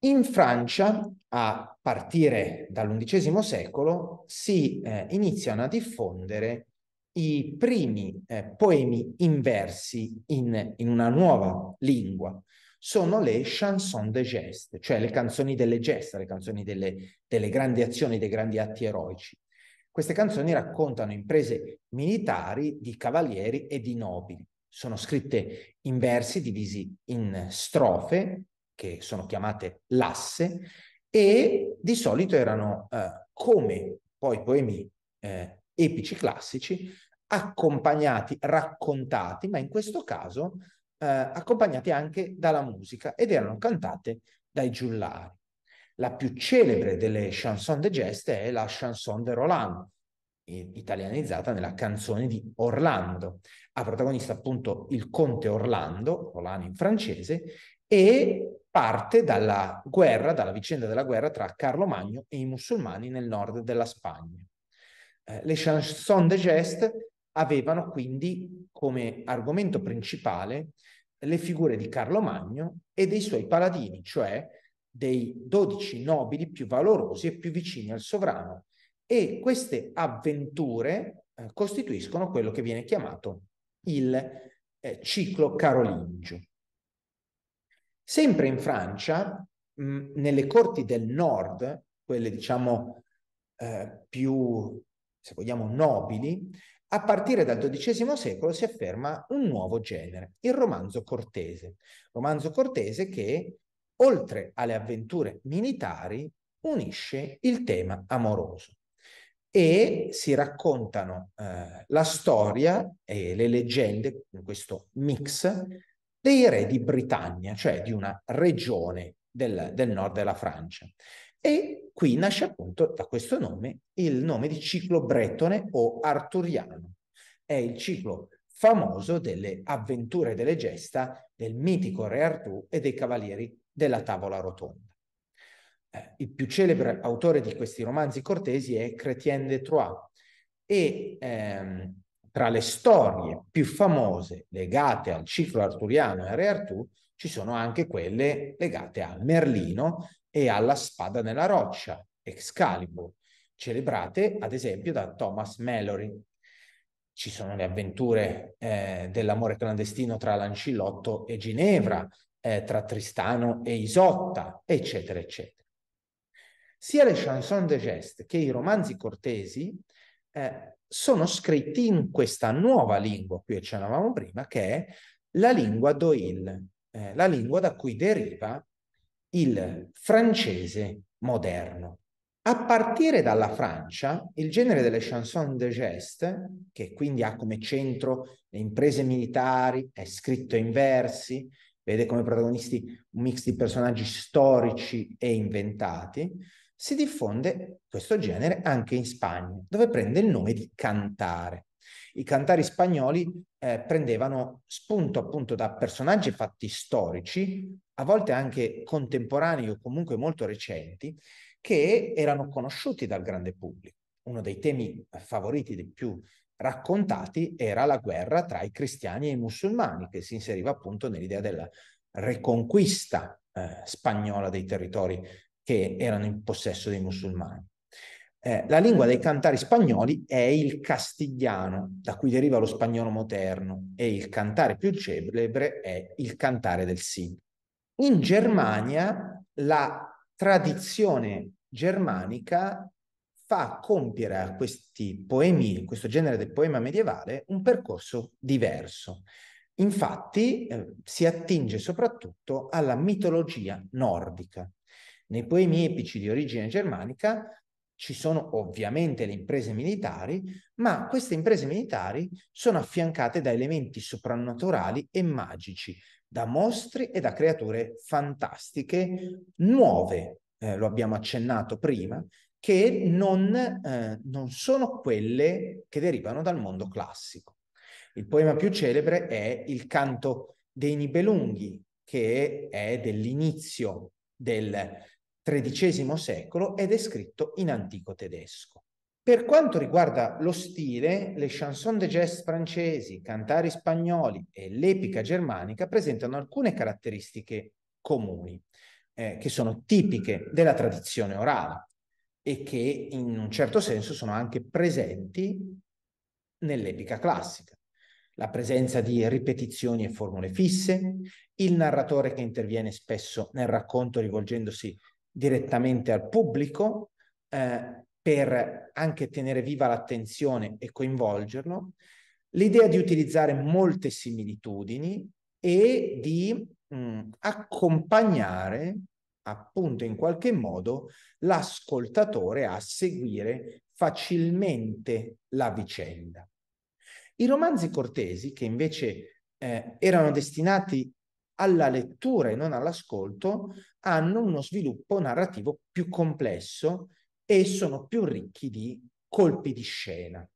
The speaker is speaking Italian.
In Francia, a partire dall'undicesimo secolo, si eh, iniziano a diffondere i primi eh, poemi inversi in, in, una nuova lingua. Sono le chansons de geste, cioè le canzoni delle gesta, le canzoni delle, delle grandi azioni, dei grandi atti eroici. Queste canzoni raccontano imprese militari di cavalieri e di nobili. Sono scritte in versi divisi in strofe che sono chiamate lasse, e di solito erano, eh, come poi poemi eh, epici classici, accompagnati, raccontati, ma in questo caso eh, accompagnati anche dalla musica ed erano cantate dai giullari. La più celebre delle chanson de geste è la chanson de Roland, italianizzata nella canzone di Orlando. Ha protagonista appunto il conte Orlando, Roland in francese, e parte dalla guerra, dalla vicenda della guerra tra Carlo Magno e i musulmani nel nord della Spagna. Eh, le chanson de geste avevano quindi come argomento principale le figure di Carlo Magno e dei suoi paladini, cioè dei dodici nobili più valorosi e più vicini al sovrano. E queste avventure eh, costituiscono quello che viene chiamato il eh, ciclo carolingio. Sempre in Francia, mh, nelle corti del nord, quelle diciamo eh, più, se vogliamo, nobili, a partire dal XII secolo si afferma un nuovo genere, il romanzo cortese. Romanzo cortese che, oltre alle avventure militari, unisce il tema amoroso e si raccontano eh, la storia e le leggende in questo mix dei re di Britannia, cioè di una regione del, del nord della Francia. E qui nasce appunto da questo nome il nome di ciclo bretone o arturiano. È il ciclo famoso delle avventure delle gesta del mitico re Artù e dei cavalieri della tavola rotonda. Eh, il più celebre autore di questi romanzi cortesi è Chrétien de Troyes e ehm, tra le storie più famose legate al ciclo arturiano e a Re Artù ci sono anche quelle legate a Merlino e alla spada nella roccia, Excalibur, celebrate ad esempio da Thomas Mallory. Ci sono le avventure eh, dell'amore clandestino tra Lancillotto e Ginevra, eh, tra Tristano e Isotta, eccetera, eccetera. Sia le chanson de geste che i romanzi cortesi eh, sono scritti in questa nuova lingua, qui accennavamo prima, che è la lingua d'Oil, eh, la lingua da cui deriva il francese moderno. A partire dalla Francia, il genere delle chansons de geste, che quindi ha come centro le imprese militari, è scritto in versi, vede come protagonisti un mix di personaggi storici e inventati, si diffonde questo genere anche in Spagna, dove prende il nome di cantare. I cantari spagnoli eh, prendevano spunto appunto da personaggi fatti storici, a volte anche contemporanei o comunque molto recenti, che erano conosciuti dal grande pubblico. Uno dei temi favoriti di più raccontati era la guerra tra i cristiani e i musulmani, che si inseriva appunto nell'idea della reconquista eh, spagnola dei territori che erano in possesso dei musulmani. Eh, la lingua dei cantari spagnoli è il castigliano, da cui deriva lo spagnolo moderno, e il cantare più celebre è il cantare del Sin. In Germania la tradizione germanica fa compiere a questi poemi, a questo genere del poema medievale, un percorso diverso. Infatti eh, si attinge soprattutto alla mitologia nordica. Nei poemi epici di origine germanica ci sono ovviamente le imprese militari, ma queste imprese militari sono affiancate da elementi soprannaturali e magici, da mostri e da creature fantastiche nuove, eh, lo abbiamo accennato prima, che non, eh, non sono quelle che derivano dal mondo classico. Il poema più celebre è il canto dei Nibelunghi, che è dell'inizio del XIII secolo ed è scritto in antico tedesco. Per quanto riguarda lo stile, le chanson de geste francesi, cantari spagnoli e l'epica germanica presentano alcune caratteristiche comuni, eh, che sono tipiche della tradizione orale e che in un certo senso sono anche presenti nell'epica classica. La presenza di ripetizioni e formule fisse, il narratore che interviene spesso nel racconto rivolgendosi direttamente al pubblico eh, per anche tenere viva l'attenzione e coinvolgerlo, l'idea di utilizzare molte similitudini e di mh, mm, accompagnare appunto in qualche modo l'ascoltatore a seguire facilmente la vicenda. I romanzi cortesi, che invece eh, erano destinati alla lettura e non all'ascolto, hanno uno sviluppo narrativo più complesso e sono più ricchi di colpi di scena.